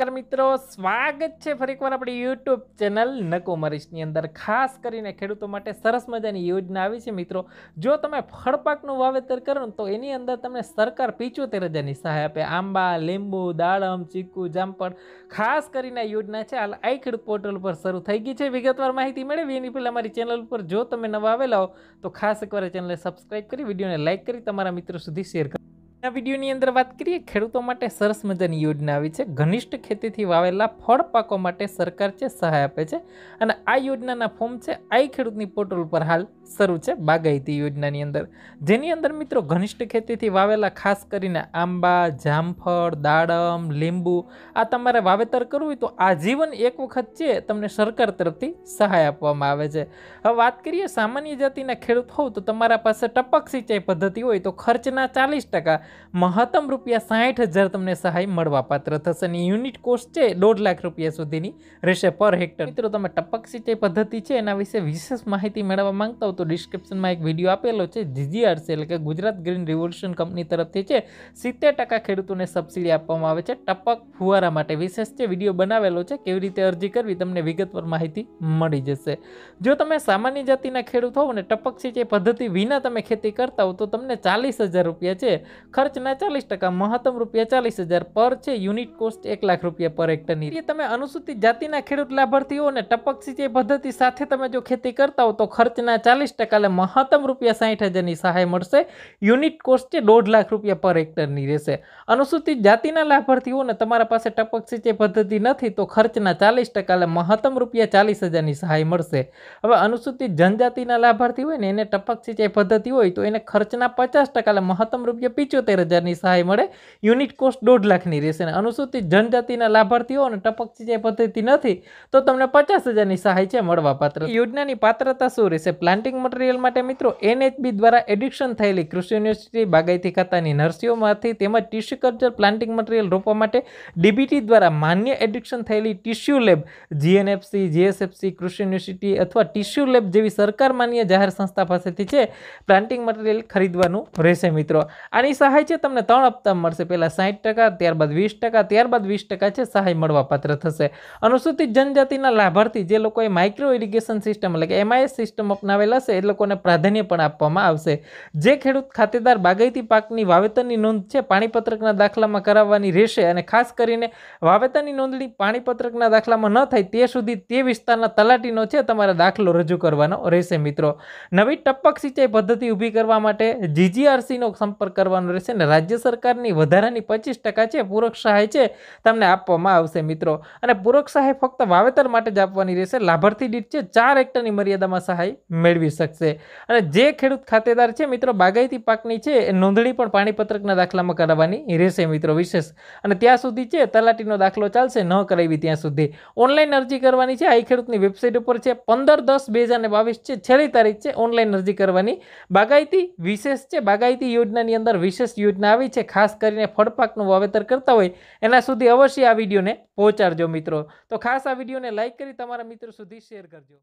નમસ્કાર મિત્રો સ્વાગત છે ફરી એકવાર આપણી યુટ્યુબ ચેનલ નકોમરીશની અંદર ખાસ કરીને ખેડૂતો માટે સરસ મજાની યોજના આવી છે મિત્રો જો તમે ફળપાકનું વાવેતર કરો તો એની અંદર તમને સરકાર પીચોતેર હજારની સહાય આપે આંબા લીંબુ દાડમ ચીકુ જામફળ ખાસ કરીને યોજના છે હાલ આઈ ખેડૂત પોર્ટલ પર શરૂ થઈ ગઈ છે વિગતવાર માહિતી મેળવી એની પહેલાં અમારી ચેનલ ઉપર જો તમે નવા આવેલા હો તો ખાસ એકવાર ચેનલને સબસ્ક્રાઈબ કરી વિડીયોને લાઇક કરી તમારા મિત્રો સુધી શેર કરો આ વિડીયોની અંદર વાત કરીએ ખેડૂતો માટે સરસ મજાની યોજના આવી છે ઘનિષ્ઠ ખેતીથી વાવેલા ફળ પાકો માટે સરકાર છે સહાય આપે છે અને આ યોજનાના ફોર્મ છે આઈ ખેડૂતની પોર્ટલ પર હાલ શરૂ છે બાગાયતી યોજનાની અંદર જેની અંદર મિત્રો ઘનિષ્ઠ ખેતીથી વાવેલા ખાસ કરીને આંબા જામફળ દાડમ લીંબુ આ તમારે વાવેતર કરવું હોય તો આજીવન એક વખત છે તમને સરકાર તરફથી સહાય આપવામાં આવે છે હવે વાત કરીએ સામાન્ય જાતિના ખેડૂત હોવ તો તમારા પાસે ટપક સિંચાઈ પદ્ધતિ હોય તો ખર્ચના ચાલીસ ટકા મહત્તમ રૂપિયા સાઠ હજાર તમને સહાય મળવાપાત્ર થશે અને યુનિટ કોસ્ટ છે દોઢ લાખ રૂપિયા સુધીની રહેશે પર હેક્ટર મિત્રો તમે ટપક સિંચાઈ પદ્ધતિ છે એના વિશે વિશેષ માહિતી મેળવવા માંગતા હો તો ડિસ્ક્રિપ્શનમાં એક વિડીયો આપેલો છે જીજીઆરસી એટલે કે ગુજરાત ગ્રીન રિવોલ્યુશન કંપની તરફથી છે સિત્તેર ટકા ખેડૂતોને સબસિડી આપવામાં આવે છે ટપક ફુવારા માટે વિશેષ જે વિડીયો બનાવેલો છે કેવી રીતે અરજી કરવી તમને વિગતવાર માહિતી મળી જશે જો તમે સામાન્ય જાતિના ખેડૂત હોવ અને ટપક સિંચાઈ પદ્ધતિ વિના તમે ખેતી કરતા હો તો તમને ચાલીસ હજાર રૂપિયા છે ખર્ચના ચાલીસ ટકા મહત્તમ રૂપિયા ચાલીસ હજાર પર છે યુનિટ કોસ્ટ એક લાખ રૂપિયા પર હેક્ટરની એ તમે અનુસૂચિત જાતિના ખેડૂત લાભાર્થીઓને ટપક સિંચાઈ પદ્ધતિ સાથે તમે જો ખેતી કરતા હો તો ખર્ચના ચાલીસ ટકા એટલે મહત્તમ રૂપિયા સાહીઠ હજારની સહાય મળશે યુનિટ કોસ્ટ છે દોઢ લાખ રૂપિયા પર હેક્ટરની રહેશે અનુસૂચિત જાતિના અને તમારા પાસે ટપક સિંચાઈ પદ્ધતિ નથી તો ખર્ચના ચાલીસ ટકા એટલે મહત્તમ રૂપિયા ચાલીસ હજારની સહાય મળશે હવે અનુસૂચિત જનજાતિના લાભાર્થી હોય ને એને ટપક સિંચાઈ પદ્ધતિ હોય તો એને ખર્ચના પચાસ ટકા એટલે મહત્તમ રૂપિયા પિચોતેર તોતેર હજારની સહાય મળે યુનિટ કોસ્ટ દોઢ લાખની રહેશે અને અનુસૂચિત જનજાતિના લાભાર્થીઓ અને ટપક સિંચાઈ પદ્ધતિ નથી તો તમને પચાસ હજારની સહાય છે મળવાપાત્ર યોજનાની પાત્રતા શું રહેશે પ્લાન્ટિંગ મટીરિયલ માટે મિત્રો એનએચબી દ્વારા એડિક્શન થયેલી કૃષિ યુનિવર્સિટી બાગાયતી ખાતાની નર્સરીઓમાંથી તેમજ ટીસ્યુ કલ્ચર પ્લાન્ટિંગ મટીરિયલ રોપવા માટે ડીબીટી દ્વારા માન્ય એડિક્શન થયેલી ટીસ્યુ લેબ જીએનએફસી જીએસએફસી કૃષિ યુનિવર્સિટી અથવા ટીસ્યુ લેબ જેવી સરકાર માન્ય જાહેર સંસ્થા પાસેથી છે પ્લાન્ટિંગ મટીરિયલ ખરીદવાનું રહેશે મિત્રો આની સહાય સહાય છે તમને ત્રણ હપ્તા મળશે પહેલાં સાઠ ટકા ત્યારબાદ વીસ ટકા ત્યારબાદ વીસ ટકા છે સહાય મળવાપાત્ર થશે અનુસૂચિત જનજાતિના લાભાર્થી જે લોકોએ માઇક્રો ઇરિગેશન સિસ્ટમ એટલે કે એમઆઈએસ સિસ્ટમ અપનાવેલા છે એ લોકોને પ્રાધાન્ય પણ આપવામાં આવશે જે ખેડૂત ખાતેદાર બાગાયતી પાકની વાવેતરની નોંધ છે પાણીપત્રકના દાખલામાં કરાવવાની રહેશે અને ખાસ કરીને વાવેતરની નોંધણી પાણીપત્રકના દાખલામાં ન થાય તે સુધી તે વિસ્તારના તલાટીનો છે તમારે દાખલો રજૂ કરવાનો રહેશે મિત્રો નવી ટપક સિંચાઈ પદ્ધતિ ઊભી કરવા માટે જીજીઆરસીનો સંપર્ક કરવાનો રહેશે છે ને રાજ્ય સરકારની વધારાની પચીસ ટકા છે પૂરક સહાય છે તમને આપવામાં આવશે મિત્રો અને પૂરક સહાય ફક્ત વાવેતર માટે જ આપવાની રહેશે લાભાર્થી દીઠ છે ચાર હેક્ટરની મર્યાદામાં સહાય મેળવી શકશે અને જે ખેડૂત ખાતેદાર છે મિત્રો બાગાયતી પાકની છે એ નોંધણી પણ પાણીપત્રકના દાખલામાં કરાવવાની રહેશે મિત્રો વિશેષ અને ત્યાં સુધી છે તલાટીનો દાખલો ચાલશે ન કરાવી ત્યાં સુધી ઓનલાઈન અરજી કરવાની છે આઈ ખેડૂતની વેબસાઇટ ઉપર છે પંદર દસ બે હજાર બાવીસ છેલ્લી તારીખ છે ઓનલાઈન અરજી કરવાની બાગાયતી વિશેષ છે બાગાયતી યોજનાની અંદર વિશેષ યોજના આવી છે ખાસ કરીને ફળપાકનું વાવેતર કરતા હોય એના સુધી અવશ્ય આ વિડીયોને પહોંચાડજો મિત્રો તો ખાસ આ વિડીયોને લાઇક કરી તમારા મિત્રો સુધી શેર કરજો